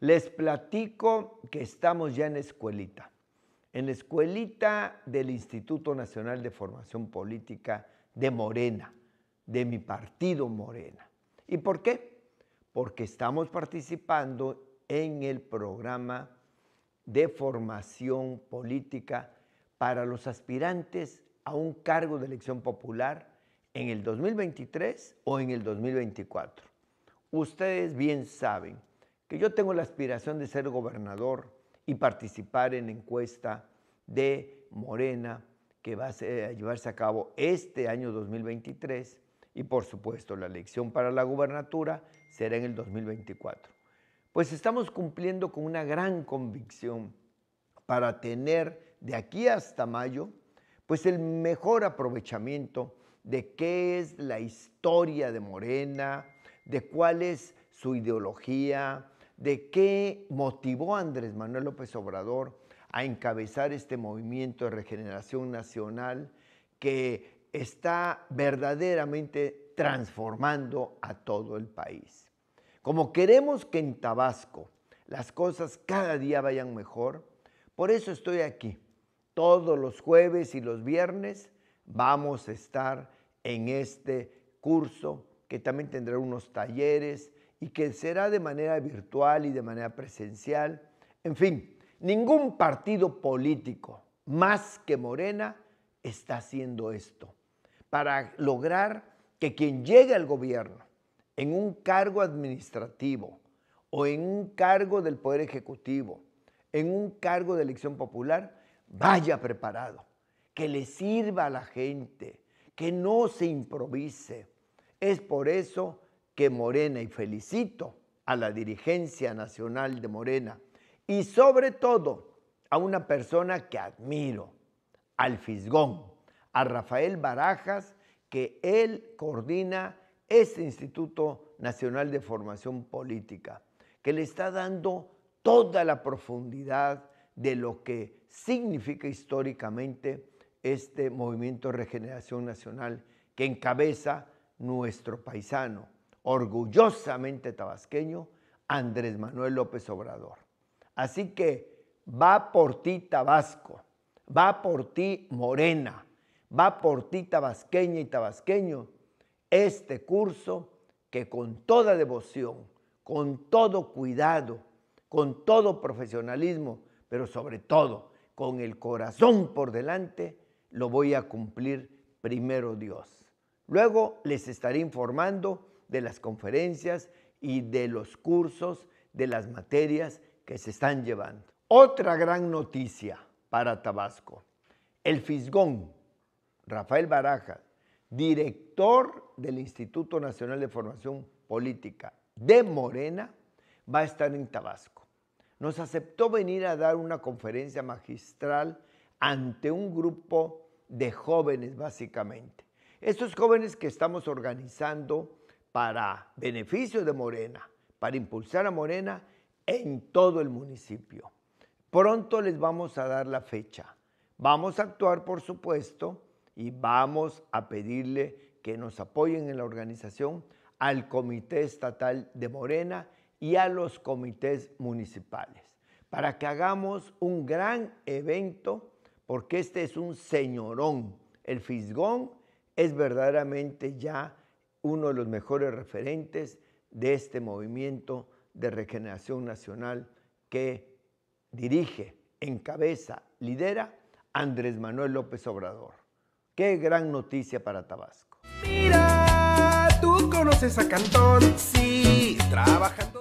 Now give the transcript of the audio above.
Les platico que estamos ya en escuelita, en la escuelita del Instituto Nacional de Formación Política de Morena, de mi partido Morena. ¿Y por qué? Porque estamos participando en el programa de formación política para los aspirantes a un cargo de elección popular en el 2023 o en el 2024. Ustedes bien saben que yo tengo la aspiración de ser gobernador y participar en encuesta de Morena que va a, eh, llevarse a cabo este año 2023 y por supuesto la elección para la gubernatura será en el 2024. Pues estamos cumpliendo con una gran convicción para tener de aquí hasta mayo pues el mejor aprovechamiento de qué es la historia de Morena, de cuál es su ideología, de qué motivó a Andrés Manuel López Obrador a encabezar este movimiento de regeneración nacional que está verdaderamente transformando a todo el país. Como queremos que en Tabasco las cosas cada día vayan mejor, por eso estoy aquí. Todos los jueves y los viernes vamos a estar en este curso que también tendrá unos talleres, y que será de manera virtual y de manera presencial. En fin, ningún partido político más que Morena está haciendo esto para lograr que quien llegue al gobierno en un cargo administrativo o en un cargo del Poder Ejecutivo, en un cargo de elección popular, vaya preparado, que le sirva a la gente, que no se improvise. Es por eso que Morena y felicito a la dirigencia nacional de Morena y sobre todo a una persona que admiro, al Fisgón, a Rafael Barajas, que él coordina este Instituto Nacional de Formación Política, que le está dando toda la profundidad de lo que significa históricamente este movimiento de regeneración nacional que encabeza nuestro paisano, orgullosamente tabasqueño, Andrés Manuel López Obrador. Así que va por ti Tabasco, va por ti Morena, va por ti tabasqueña y tabasqueño este curso que con toda devoción, con todo cuidado, con todo profesionalismo, pero sobre todo con el corazón por delante, lo voy a cumplir primero Dios. Luego les estaré informando de las conferencias y de los cursos, de las materias que se están llevando. Otra gran noticia para Tabasco. El Fisgón, Rafael Baraja, director del Instituto Nacional de Formación Política de Morena, va a estar en Tabasco. Nos aceptó venir a dar una conferencia magistral ante un grupo de jóvenes, básicamente. Estos jóvenes que estamos organizando para beneficio de Morena, para impulsar a Morena en todo el municipio. Pronto les vamos a dar la fecha. Vamos a actuar, por supuesto, y vamos a pedirle que nos apoyen en la organización al Comité Estatal de Morena y a los comités municipales, para que hagamos un gran evento, porque este es un señorón. El Fisgón es verdaderamente ya uno de los mejores referentes de este movimiento de regeneración nacional que dirige, encabeza, lidera Andrés Manuel López Obrador. Qué gran noticia para Tabasco. Mira, tú conoces a Cantón, sí, trabaja.